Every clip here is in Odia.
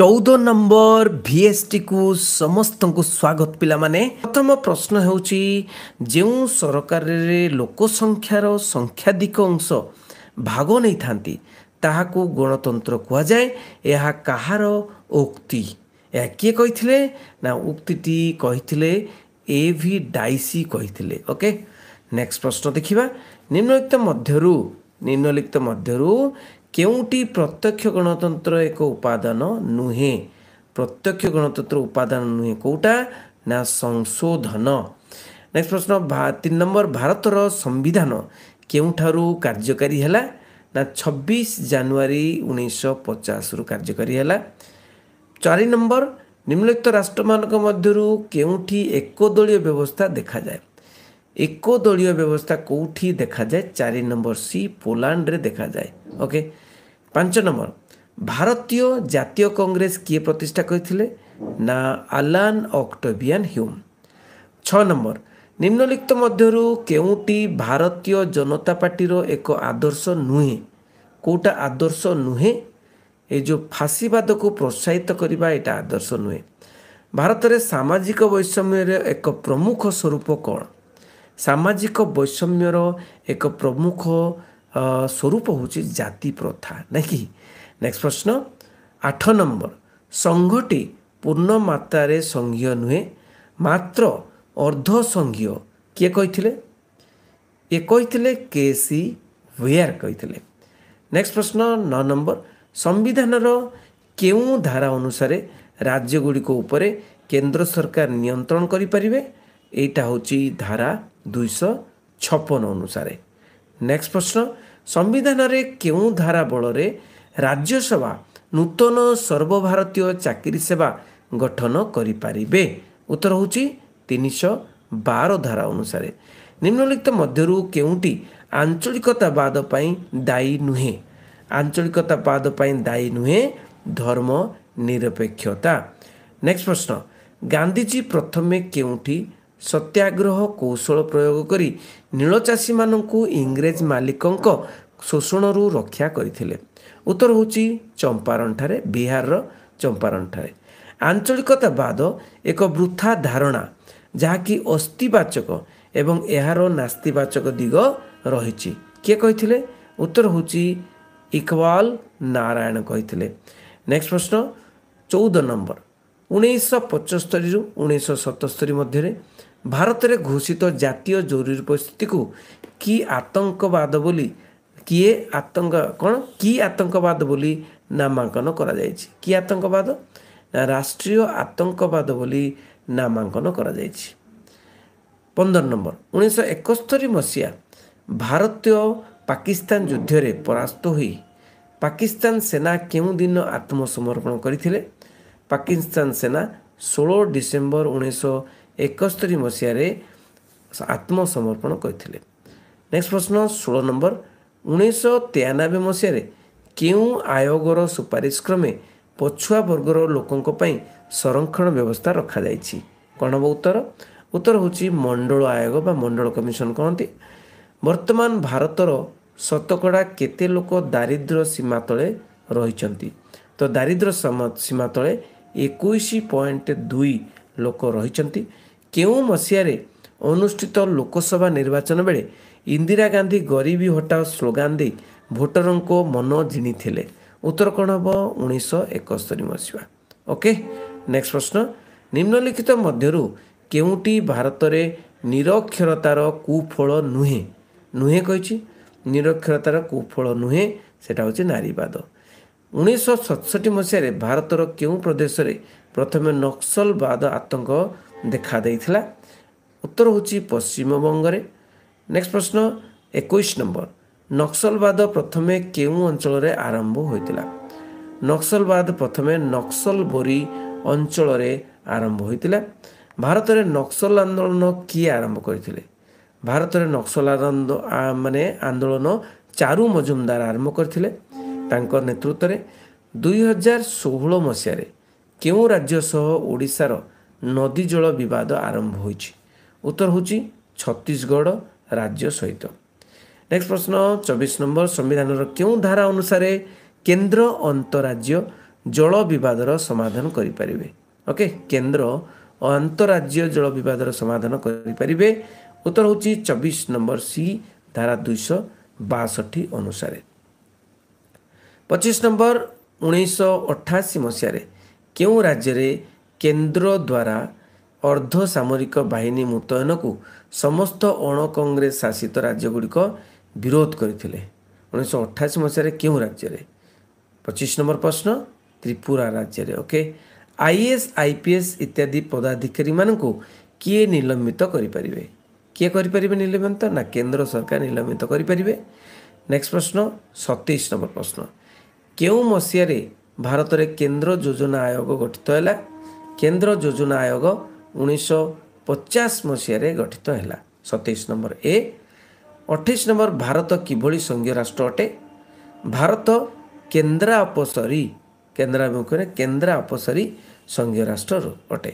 চৌদ নম্বর ভিএসটি কু সমস্ত স্বাগত পিলামানে প্রথম প্রশ্ন হচ্ছে যে সরকারের লোক সংখ্যার সংখ্যাধিক অংশ ভাগ নেই থাকে তাহাকু গণতন্ত্র কুযায় এহা কাহার উক্তি ଏହା କିଏ କହିଥିଲେ ନା ଉକ୍ତିଟି କହିଥିଲେ ଏ ଭି ଡାଇସି କହିଥିଲେ ଓକେ ନେକ୍ସଟ ପ୍ରଶ୍ନ ଦେଖିବା ନିମ୍ନଲିଖିତ ମଧ୍ୟରୁ ନିମ୍ନଲିଖିତ ମଧ୍ୟରୁ କେଉଁଠି ପ୍ରତ୍ୟକ୍ଷ ଗଣତନ୍ତ୍ର ଏକ ଉପାଦାନ ନୁହେଁ ପ୍ରତ୍ୟକ୍ଷ ଗଣତନ୍ତ୍ର ଉପାଦାନ ନୁହେଁ କେଉଁଟା ନା ସଂଶୋଧନ ନେକ୍ସଟ ପ୍ରଶ୍ନ ତିନି ନମ୍ବର ଭାରତର ସମ୍ବିଧାନ କେଉଁଠାରୁ କାର୍ଯ୍ୟକାରୀ ହେଲା ନା ଛବିଶ ଜାନୁଆରୀ ଉଣେଇଶହ ପଚାଶରୁ କାର୍ଯ୍ୟକାରୀ ହେଲା ଚାରି ନମ୍ବର ନିମ୍ନଲିଖିତ ରାଷ୍ଟ୍ରମାନଙ୍କ ମଧ୍ୟରୁ କେଉଁଠି ଏକଦଳୀୟ ବ୍ୟବସ୍ଥା ଦେଖାଯାଏ ଏକଦଳୀୟ ବ୍ୟବସ୍ଥା କେଉଁଠି ଦେଖାଯାଏ ଚାରି ନମ୍ବର ସି ପୋଲାଣ୍ଡରେ ଦେଖାଯାଏ ଓକେ ପାଞ୍ଚ ନମ୍ବର ଭାରତୀୟ ଜାତୀୟ କଂଗ୍ରେସ କିଏ ପ୍ରତିଷ୍ଠା କରିଥିଲେ ନା ଆଲାନ୍ ଅକ୍ଟୋବିଆନ୍ ହ୍ୟୁମ୍ ଛଅ ନମ୍ବର ନିମ୍ନଲିପ୍ତ ମଧ୍ୟରୁ କେଉଁଟି ଭାରତୀୟ ଜନତା ପାର୍ଟିର ଏକ ଆଦର୍ଶ ନୁହେଁ କେଉଁଟା ଆଦର୍ଶ ନୁହେଁ ଏ ଯେଉଁ ଫାଶୀବାଦକୁ ପ୍ରୋତ୍ସାହିତ କରିବା ଏଇଟା ଆଦର୍ଶ ନୁହେଁ ଭାରତରେ ସାମାଜିକ ବୈଷମ୍ୟର ଏକ ପ୍ରମୁଖ ସ୍ୱରୂପ କ'ଣ ସାମାଜିକ ବୈଷମ୍ୟର ଏକ ପ୍ରମୁଖ ସ୍ୱରୂପ ହେଉଛି ଜାତି ପ୍ରଥା ନାଇଁ କି ନେକ୍ସଟ ପ୍ରଶ୍ନ ଆଠ ନମ୍ବର ସଂଘଟି ପୂର୍ଣ୍ଣ ମାତ୍ରାରେ ସଂଘୀୟ ନୁହେଁ ମାତ୍ର ଅର୍ଦ୍ଧ ସଂଘୀୟ କିଏ କହିଥିଲେ ଏ କହିଥିଲେ କେ ସି ୱେୟାର କହିଥିଲେ ନେକ୍ସଟ ପ୍ରଶ୍ନ ନଅ ନମ୍ବର ସମ୍ବିଧାନର କେଉଁ ଧାରା ଅନୁସାରେ ରାଜ୍ୟଗୁଡ଼ିକ ଉପରେ କେନ୍ଦ୍ର ସରକାର ନିୟନ୍ତ୍ରଣ କରିପାରିବେ ଏଇଟା ହେଉଛି ଧାରା ଦୁଇଶହ ଛପନ ଅନୁସାରେ ନେକ୍ସଟ ପ୍ରଶ୍ନ ସମ୍ବିଧାନରେ କେଉଁ ଧାରା ବଳରେ ରାଜ୍ୟସଭା ନୂତନ ସର୍ବଭାରତୀୟ ଚାକିରି ସେବା ଗଠନ କରିପାରିବେ ଉତ୍ତର ହେଉଛି ତିନିଶହ ବାର ଧାରା ଅନୁସାରେ ନିମ୍ନଲିଖିତ ମଧ୍ୟରୁ କେଉଁଟି ଆଞ୍ଚଳିକତାବାଦ ପାଇଁ ଦାୟୀ ନୁହେଁ ଆଞ୍ଚଳିକତାବାଦ ପାଇଁ ଦାୟୀ ନୁହେଁ ଧର୍ମ ନିରପେକ୍ଷତା ନେକ୍ସଟ ପ୍ରଶ୍ନ ଗାନ୍ଧିଜୀ ପ୍ରଥମେ କେଉଁଠି ସତ୍ୟାଗ୍ରହ କୌଶଳ ପ୍ରୟୋଗ କରି ନୀଳଚାଷୀମାନଙ୍କୁ ଇଂରେଜ ମାଲିକଙ୍କ ଶୋଷଣରୁ ରକ୍ଷା କରିଥିଲେ ଉତ୍ତର ହେଉଛି ଚମ୍ପାରଣଠାରେ ବିହାରର ଚମ୍ପାରଣଠାରେ ଆଞ୍ଚଳିକତାବାଦ ଏକ ବୃଥା ଧାରଣା ଯାହାକି ଅସ୍ଥିବାଚକ ଏବଂ ଏହାର ନାସ୍ତିବାଚକ ଦିଗ ରହିଛି କିଏ କହିଥିଲେ ଉତ୍ତର ହେଉଛି ଇକବାଲ ନାରାୟଣ କହିଥିଲେ ନେକ୍ସଟ ପ୍ରଶ୍ନ ଚଉଦ ନମ୍ବର ଉଣେଇଶହ ପଞ୍ଚସ୍ତରୀରୁ ଉଣେଇଶହ ସତସ୍ତରୀ ମଧ୍ୟରେ ଭାରତରେ ଘୋଷିତ ଜାତୀୟ ଜରୁରୀ ପରିସ୍ଥିତିକୁ କି ଆତଙ୍କବାଦ ବୋଲି କିଏ ଆତଙ୍କ କ'ଣ କି ଆତଙ୍କବାଦ ବୋଲି ନାମାଙ୍କନ କରାଯାଇଛି କି ଆତଙ୍କବାଦ ନା ରାଷ୍ଟ୍ରୀୟ ଆତଙ୍କବାଦ ବୋଲି ନାମାଙ୍କନ କରାଯାଇଛି ପନ୍ଦର ନମ୍ବର ଉଣେଇଶହ ଏକସ୍ତରୀ ମସିହା ଭାରତୀୟ ପାକିସ୍ତାନ ଯୁଦ୍ଧରେ ପରାସ୍ତ ହୋଇ ପାକିସ୍ତାନ ସେନା କେଉଁ ଦିନ ଆତ୍ମସମର୍ପଣ କରିଥିଲେ ପାକିସ୍ତାନ ସେନା ଷୋହଳ ଡିସେମ୍ବର ଉଣେଇଶହ ଏକସ୍ତରି ମସିହାରେ ଆତ୍ମସମର୍ପଣ କରିଥିଲେ ନେକ୍ସଟ ପ୍ରଶ୍ନ ଷୋହଳ ନମ୍ବର ଉଣେଇଶହ ତେୟାନବେ ମସିହାରେ କେଉଁ ଆୟୋଗର ସୁପାରିଶ କ୍ରମେ ପଛୁଆ ବର୍ଗର ଲୋକଙ୍କ ପାଇଁ ସଂରକ୍ଷଣ ବ୍ୟବସ୍ଥା ରଖାଯାଇଛି କ'ଣ ହେବ ଉତ୍ତର ଉତ୍ତର ହେଉଛି ମଣ୍ଡଳ ଆୟୋଗ ବା ମଣ୍ଡଳ କମିଶନ କହନ୍ତି ବର୍ତ୍ତମାନ ଭାରତର ଶତକଡ଼ା କେତେ ଲୋକ ଦାରିଦ୍ର୍ୟ ସୀମା ତଳେ ରହିଛନ୍ତି ତ ଦାରିଦ୍ର୍ୟ ସୀମା ତଳେ ଏକୋଇଶ ପଏଣ୍ଟ ଦୁଇ ଲୋକ ରହିଛନ୍ତି କେଉଁ ମସିହାରେ ଅନୁଷ୍ଠିତ ଲୋକସଭା ନିର୍ବାଚନ ବେଳେ ଇନ୍ଦିରା ଗାନ୍ଧୀ ଗରିବୀ ହଟାଓ ସ୍ଲୋଗାନ ଦେଇ ଭୋଟରଙ୍କ ମନ ଜିଣିଥିଲେ ଉତ୍ତର କ'ଣ ହେବ ଉଣେଇଶହ ଏକସ୍ତରି ମସିହା ଓକେ ନେକ୍ସଟ ପ୍ରଶ୍ନ ନିମ୍ନଲିଖିତ ମଧ୍ୟରୁ କେଉଁଟି ଭାରତରେ ନିରକ୍ଷରତାର କୁଫଳ ନୁହେଁ ନୁହେଁ କହିଛି ନିରକ୍ଷରତାର କୁଫଳ ନୁହେଁ ସେଟା ହେଉଛି ନାରୀବାଦ ଉଣେଇଶହ ସତଷଠି ମସିହାରେ ଭାରତର କେଉଁ ପ୍ରଦେଶରେ ପ୍ରଥମେ ନକ୍ସଲବାଦ ଆତଙ୍କ ଦେଖାଦେଇଥିଲା ଉତ୍ତର ହେଉଛି ପଶ୍ଚିମବଙ୍ଗରେ ନେକ୍ସଟ ପ୍ରଶ୍ନ ଏକୋଇଶ ନମ୍ବର ନକ୍ସଲବାଦ ପ୍ରଥମେ କେଉଁ ଅଞ୍ଚଳରେ ଆରମ୍ଭ ହୋଇଥିଲା ନକ୍ସଲବାଦ ପ୍ରଥମେ ନକ୍ସଲବୋରି ଅଞ୍ଚଳରେ ଆରମ୍ଭ ହୋଇଥିଲା ଭାରତରେ ନକ୍ସଲ ଆନ୍ଦୋଳନ କିଏ ଆରମ୍ଭ କରିଥିଲେ ଭାରତରେ ନକ୍ସଲ ମାନେ ଆନ୍ଦୋଳନ ଚାରୁ ମଜୁମଦାର ଆରମ୍ଭ କରିଥିଲେ ତାଙ୍କ ନେତୃତ୍ୱରେ ଦୁଇହଜାର ଷୋହଳ ମସିହାରେ କେଉଁ ରାଜ୍ୟ ସହ ଓଡ଼ିଶାର ନଦୀ ଜଳ ବିବାଦ ଆରମ୍ଭ ହୋଇଛି ଉତ୍ତର ହେଉଛି ଛତିଶଗଡ଼ ରାଜ୍ୟ ସହିତ ନେକ୍ସଟ ପ୍ରଶ୍ନ ଚବିଶ ନମ୍ବର ସମ୍ବିଧାନର କେଉଁ ଧାରା ଅନୁସାରେ କେନ୍ଦ୍ର ଅନ୍ତଃରାଜ୍ୟ ଜଳ ବିବାଦର ସମାଧାନ କରିପାରିବେ ଓକେ କେନ୍ଦ୍ର ଅନ୍ତଃରାଜ୍ୟ ଜଳ ବିବାଦର ସମାଧାନ କରିପାରିବେ ଉତ୍ତର ହେଉଛି ଚବିଶ ନମ୍ବର ସି ଧାରା ଦୁଇଶହ ବାଷଠି ଅନୁସାରେ ପଚିଶ ନମ୍ବର ଉଣେଇଶହ ଅଠାଅଶୀ ମସିହାରେ କେଉଁ ରାଜ୍ୟରେ କେନ୍ଦ୍ର ଦ୍ୱାରା ଅର୍ଦ୍ଧସାମରିକ ବାହିନୀ ମୁତୟନକୁ ସମସ୍ତ ଅଣ କଂଗ୍ରେସ ଶାସିତ ରାଜ୍ୟଗୁଡ଼ିକ ବିରୋଧ କରିଥିଲେ ଉଣେଇଶହ ଅଠାଅଶୀ ମସିହାରେ କେଉଁ ରାଜ୍ୟରେ ପଚିଶ ନମ୍ବର ପ୍ରଶ୍ନ ତ୍ରିପୁରା ରାଜ୍ୟରେ ଓକେ ଆଇ ପି ଏସ୍ ଇତ୍ୟାଦି ପଦାଧିକାରୀମାନଙ୍କୁ କିଏ ନିଲମ୍ବିତ କରିପାରିବେ କିଏ କରିପାରିବେ ନିଲମ୍ବିତ ନା କେନ୍ଦ୍ର ସରକାର ନିଲମ୍ବିତ କରିପାରିବେ ନେକ୍ସଟ ପ୍ରଶ୍ନ ସତେଇଶ ନମ୍ବର ପ୍ରଶ୍ନ କେଉଁ ମସିହାରେ ଭାରତରେ କେନ୍ଦ୍ର ଯୋଜନା ଆୟୋଗ ଗଠିତ ହେଲା କେନ୍ଦ୍ର ଯୋଜନା ଆୟୋଗ ଉଣେଇଶହ ପଚାଶ ମସିହାରେ ଗଠିତ ହେଲା ସତେଇଶ ନମ୍ବର ଏ ଅଠେଇଶ ନମ୍ବର ଭାରତ କିଭଳି ସଂଘୀୟ ରାଷ୍ଟ୍ର ଅଟେ ଭାରତ କେନ୍ଦ୍ରା ଅପସରୀ କେନ୍ଦ୍ରାଭିମୁଖରେ କେନ୍ଦ୍ରା ଅପସରୀ ସଂଘୀୟ ରାଷ୍ଟ୍ରରୁ ଅଟେ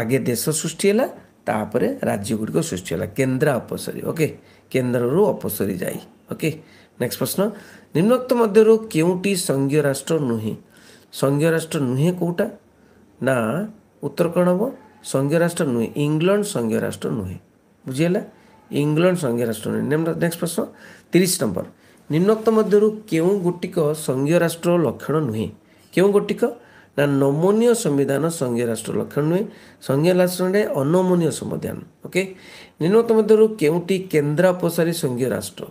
ଆଗେ ଦେଶ ସୃଷ୍ଟି ହେଲା ତାପରେ ରାଜ୍ୟଗୁଡ଼ିକ ସୃଷ୍ଟି ହେଲା କେନ୍ଦ୍ରା ଅପସରୀ ଓକେ କେନ୍ଦ୍ରରୁ ଅପସରୀ ଯାଇ ଓକେ ନେକ୍ସଟ ପ୍ରଶ୍ନ ନିମ୍ନୋକ୍ତ ମଧ୍ୟରୁ କେଉଁଟି ସଂଘୀୟ ରାଷ୍ଟ୍ର ନୁହେଁ ସଂଘୀୟ ରାଷ୍ଟ୍ର ନୁହେଁ କେଉଁଟା ନା ଉତ୍ତର କ'ଣ ହେବ ସଂଘୀୟ ରାଷ୍ଟ୍ର ନୁହେଁ ଇଂଲଣ୍ଡ ସଂଘୀୟ ରାଷ୍ଟ୍ର ନୁହେଁ ବୁଝିହେଲା ଇଂଲଣ୍ଡ ସଂଘୀୟ ରାଷ୍ଟ୍ର ନୁହେଁ ନେକ୍ସଟ ପ୍ରଶ୍ନ ତିରିଶ ନମ୍ବର ନିମ୍ନକ୍ତ ମଧ୍ୟରୁ କେଉଁ ଗୋଟିକ ସଂଘୀୟ ରାଷ୍ଟ୍ର ଲକ୍ଷଣ ନୁହେଁ କେଉଁ ଗୋଟିକ ନା ନମନୀୟ ସମ୍ବିଧାନ ସଂଘୀୟ ରାଷ୍ଟ୍ର ଲକ୍ଷଣ ନୁହେଁ ସଂଘୀୟ ରାଷ୍ଟ୍ରରେ ଅନମନୀୟ ସମ୍ବିଧାନ ଓକେ ନିମ୍ନକ୍ତ ମଧ୍ୟରୁ କେଉଁଟି କେନ୍ଦ୍ରାପସାରୀ ସଂଘୀୟ ରାଷ୍ଟ୍ର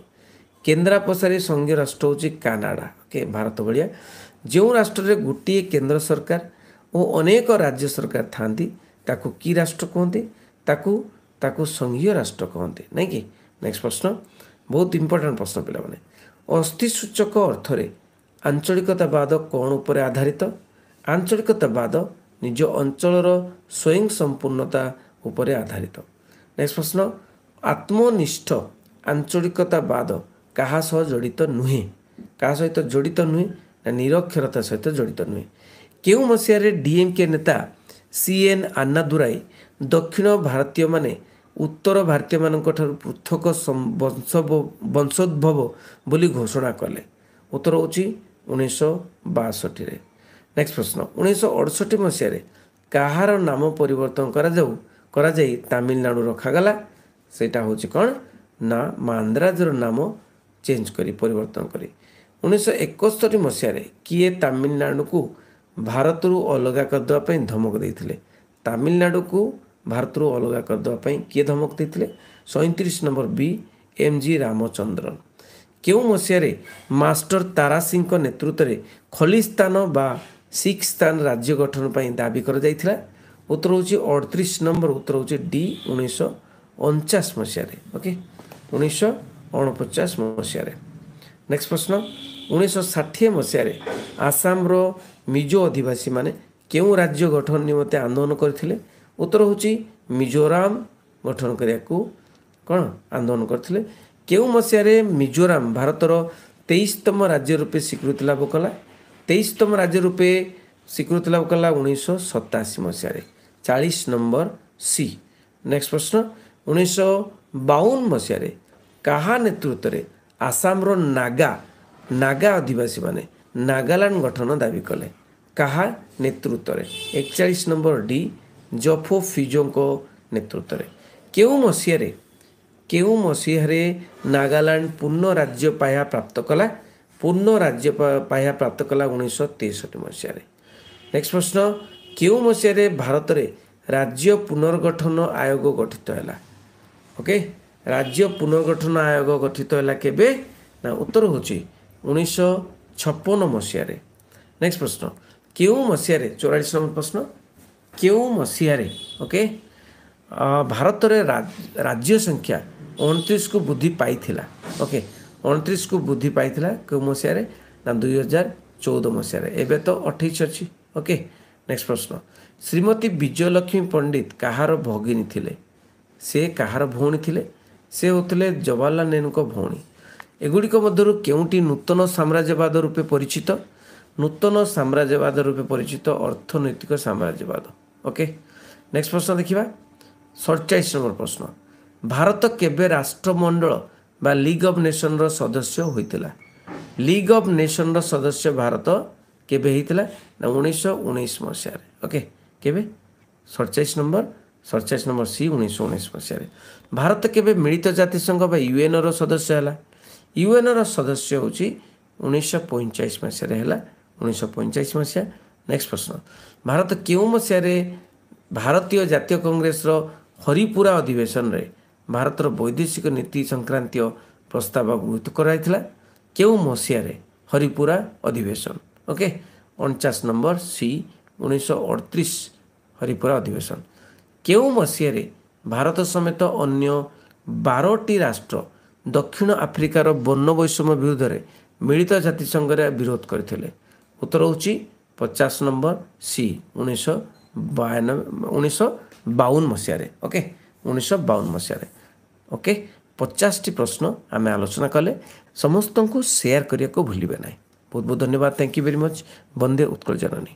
କେନ୍ଦ୍ରାପସାରୀ ସଂଘୀୟ ରାଷ୍ଟ୍ର ହେଉଛି କାନାଡ଼ା ଓକେ ଭାରତ ଭଳିଆ ଯେଉଁ ରାଷ୍ଟ୍ରରେ ଗୋଟିଏ କେନ୍ଦ୍ର ସରକାର ଓ ଅନେକ ରାଜ୍ୟ ସରକାର ଥାଆନ୍ତି ତାକୁ କି ରାଷ୍ଟ୍ର କୁହନ୍ତି ତାକୁ ତାକୁ ସଂଘୀୟ ରାଷ୍ଟ୍ର କହନ୍ତି ନାଇଁକି ନେକ୍ସଟ ପ୍ରଶ୍ନ ବହୁତ ଇମ୍ପୋର୍ଟାଣ୍ଟ ପ୍ରଶ୍ନ ପିଲାମାନେ ଅସ୍ଥିସୂଚକ ଅର୍ଥରେ ଆଞ୍ଚଳିକତାବାଦ କ'ଣ ଉପରେ ଆଧାରିତ ଆଞ୍ଚଳିକତାବାଦ ନିଜ ଅଞ୍ଚଳର ସ୍ୱୟଂ ସମ୍ପୂର୍ଣ୍ଣତା ଉପରେ ଆଧାରିତ ନେକ୍ସଟ ପ୍ରଶ୍ନ ଆତ୍ମନିଷ୍ଠ ଆଞ୍ଚଳିକତାବାଦ କାହା ସହ ଜଡ଼ିତ ନୁହେଁ କାହା ସହିତ ଜଡ଼ିତ ନୁହେଁ ନା ନିରକ୍ଷରତା ସହିତ ଜଡ଼ିତ ନୁହେଁ କେଉଁ ମସିହାରେ ଡିଏମ୍କେ ନେତା ସି ଏନ୍ ଆନ୍ନାଦୁରାଇ ଦକ୍ଷିଣ ଭାରତୀୟମାନେ ଉତ୍ତର ଭାରତୀୟମାନଙ୍କଠାରୁ ପୃଥକ ବଂଶ ବଂଶୋଦ୍ଭବ ବୋଲି ଘୋଷଣା କଲେ ଉତ୍ତର ହେଉଛି ଉଣେଇଶହ ବାଷଠିରେ ନେକ୍ସଟ ପ୍ରଶ୍ନ ଉଣେଇଶହ ଅଡ଼ଷଠି ମସିହାରେ କାହାର ନାମ ପରିବର୍ତ୍ତନ କରାଯାଉ କରାଯାଇ ତାମିଲନାଡ଼ୁ ରଖାଗଲା ସେଇଟା ହେଉଛି କ'ଣ ନା ମାନ୍ଦ୍ରାଜର ନାମ ଚେଞ୍ଜ କରି ପରିବର୍ତ୍ତନ କରି ଉଣେଇଶହ ଏକସ୍ତରି ମସିହାରେ କିଏ ତାମିଲନାଡ଼ୁକୁ ଭାରତରୁ ଅଲଗା କରିଦେବା ପାଇଁ ଧମକ ଦେଇଥିଲେ ତାମିଲନାଡ଼ୁକୁ ଭାରତରୁ ଅଲଗା କରିଦେବା ପାଇଁ କିଏ ଧମକ ଦେଇଥିଲେ ସଇଁତିରିଶ number B M G Ramachandran କେଉଁ ମସିହାରେ ମାଷ୍ଟର ତାରା ସିଂଙ୍କ ନେତୃତ୍ୱରେ ଖଲିସ୍ତାନ ବା ଶିଖ ସ୍ଥାନ ରାଜ୍ୟ ଗଠନ ପାଇଁ ଦାବି କରାଯାଇଥିଲା ଉତ୍ତର ହେଉଛି ଅଠତିରିଶ ନମ୍ବର ଉତ୍ତର ହେଉଛି ଡି ଉଣେଇଶହ ଅଣଚାଶ ମସିହାରେ ଓକେ ଉଣେଇଶହ ଅଣପଚାଶ ମସିହାରେ ନେକ୍ସଟ ପ୍ରଶ୍ନ ଉଣେଇଶହ ଷାଠିଏ ମସିହାରେ ଆସାମର ମିଜୋ ଅଧିବାସୀମାନେ କେଉଁ ରାଜ୍ୟ ଗଠନ ନିମନ୍ତେ ଆନ୍ଦୋଳନ କରିଥିଲେ ଉତ୍ତର ହେଉଛି ମିଜୋରାମ ଗଠନ କରିବାକୁ କ'ଣ ଆନ୍ଦୋଳନ କରିଥିଲେ କେଉଁ ମସିହାରେ ମିଜୋରାମ ଭାରତର ତେଇଶତମ ରାଜ୍ୟ ରୂପେ ସ୍ୱୀକୃତି ଲାଭ କଲା ତେଇଶତମ ରାଜ୍ୟ ରୂପେ ସ୍ୱୀକୃତି ଲାଭ କଲା ଉଣେଇଶହ ସତାଅଶୀ ମସିହାରେ ଚାଳିଶ ନମ୍ବର ସି ନେକ୍ସଟ ପ୍ରଶ୍ନ ଉଣେଇଶହ ବାଉନ ମସିହାରେ କାହା ନେତୃତ୍ୱରେ ଆସାମର ନାଗା ନାଗା ଅଧିବାସୀମାନେ নাগাল্যান্ড গঠন দাবি କଲେ କାହା ନେତୃତ୍ୱରେ ଏକଚାଳିଶ ନମ୍ବର ଡି ଜଫୋ ଫିଜୋଙ୍କ ନେତୃତ୍ୱରେ କେଉଁ ମସିହାରେ କେଉଁ ମସିହାରେ ନାଗାଲାଣ୍ଡ ପୂର୍ଣ୍ଣ ରାଜ୍ୟ ପାହ୍ୟା ପ୍ରାପ୍ତ କଲା ପୂର୍ଣ୍ଣ ରାଜ୍ୟ ପାହ୍ୟା ପ୍ରାପ୍ତ କଲା ଉଣେଇଶହ ତେଷଠି ମସିହାରେ ନେକ୍ସଟ ପ୍ରଶ୍ନ କେଉଁ ମସିହାରେ ଭାରତରେ ରାଜ୍ୟ ପୁନର୍ଗଠନ ଆୟୋଗ ଗଠିତ ହେଲା ଓକେ ରାଜ୍ୟ ପୁନର୍ଗଠନ ଆୟୋଗ ଗଠିତ ହେଲା କେବେ ନା ଉତ୍ତର ହେଉଛି ଉଣେଇଶହ छपन मसीह नेक्स्ट प्रश्न के मसीह चौरास नंबर प्रश्न के मसीह ओके भारत राज्य संख्या अणतीस को बुद्धि पाई ओके अणतीस को बुद्धि पाई क्यों मसीह ना दुई हजार चौदह मसीह एवं तो अठाई अच्छी ओके नेक्स्ट प्रश्न श्रीमती विजयलक्ष्मी पंडित कहार भगिनी थे से कहार भी थे से होते जवाहरलाल नेहरू भौणी ଏଗୁଡ଼ିକ ମଧ୍ୟରୁ କେଉଁଟି ନୂତନ ସାମ୍ରାଜ୍ୟବାଦ ରୂପେ ପରିଚିତ ନୂତନ ସାମ୍ରାଜ୍ୟବାଦ ରୂପେ ପରିଚିତ ଅର୍ଥନୈତିକ ସାମ୍ରାଜ୍ୟବାଦ ଓକେ ନେକ୍ସଟ ପ୍ରଶ୍ନ ଦେଖିବା ସଡ଼ଚାଳିଶ ନମ୍ବର ପ୍ରଶ୍ନ ଭାରତ କେବେ ରାଷ୍ଟ୍ରମଣ୍ଡଳ ବା ଲିଗ୍ ଅଫ୍ ନେସନ୍ର ସଦସ୍ୟ ହୋଇଥିଲା ଲିଗ୍ ଅଫ୍ ନେସନ୍ର ସଦସ୍ୟ ଭାରତ କେବେ ହେଇଥିଲା ନା ଉଣେଇଶହ ଉଣେଇଶ ମସିହାରେ ଓକେ କେବେ ସଡ଼ଚାଳିଶ ନମ୍ବର ସଡ଼ଚାଳିଶ ନମ୍ବର ସି ଉଣେଇଶହ ଉଣେଇଶ ମସିହାରେ ଭାରତ କେବେ ମିଳିତ ଜାତିସଂଘ ବା ୟୁଏନ୍ର ସଦସ୍ୟ ହେଲା ୟୁଏନ୍ର ସଦସ୍ୟ ହେଉଛି ଉଣେଇଶହ ପଇଁଚାଳିଶ ମସିହାରେ ହେଲା ଉଣେଇଶହ ପଇଁଚାଳିଶ ମସିହା ନେକ୍ସଟ ପ୍ରଶ୍ନ ଭାରତ କେଉଁ ମସିହାରେ ଭାରତୀୟ ଜାତୀୟ କଂଗ୍ରେସର ହରିପୁରା ଅଧିବେଶନରେ ଭାରତର ବୈଦେଶିକ ନୀତି ସଂକ୍ରାନ୍ତୀୟ ପ୍ରସ୍ତାବ ଗୃହୀତ କରାଯାଇଥିଲା କେଉଁ ମସିହାରେ ହରିପୁରା ଅଧିବେଶନ ଓକେ ଅଣଚାଶ ନମ୍ବର ସି ଉଣେଇଶହ ଅଠତିରିଶ ହରିପୁରା ଅଧିବେଶନ କେଉଁ ମସିହାରେ ଭାରତ ସମେତ ଅନ୍ୟ ବାରଟି ରାଷ୍ଟ୍ର ଦକ୍ଷିଣ ଆଫ୍ରିକାର ବର୍ଣ୍ଣ ବୈଷମ୍ୟ ବିରୁଦ୍ଧରେ ମିଳିତ ଜାତିସଂଘରେ ବିରୋଧ କରିଥିଲେ ଉତ୍ତର ହେଉଛି ପଚାଶ ନମ୍ବର ସି ଉଣେଇଶହ ବୟାନବେ ଉଣେଇଶହ ବାଉନ ମସିହାରେ ଓକେ ଉଣେଇଶହ ବାଉନ ମସିହାରେ ଓକେ ପଚାଶଟି ପ୍ରଶ୍ନ ଆମେ ଆଲୋଚନା କଲେ ସମସ୍ତଙ୍କୁ ସେୟାର କରିବାକୁ ଭୁଲିବେ ନାହିଁ ବହୁତ ବହୁତ ଧନ୍ୟବାଦ ଥ୍ୟାଙ୍କ ୟୁ ଭେରି ମଚ୍ ବନ୍ଦେ ଉତ୍କଳ ଜନନୀ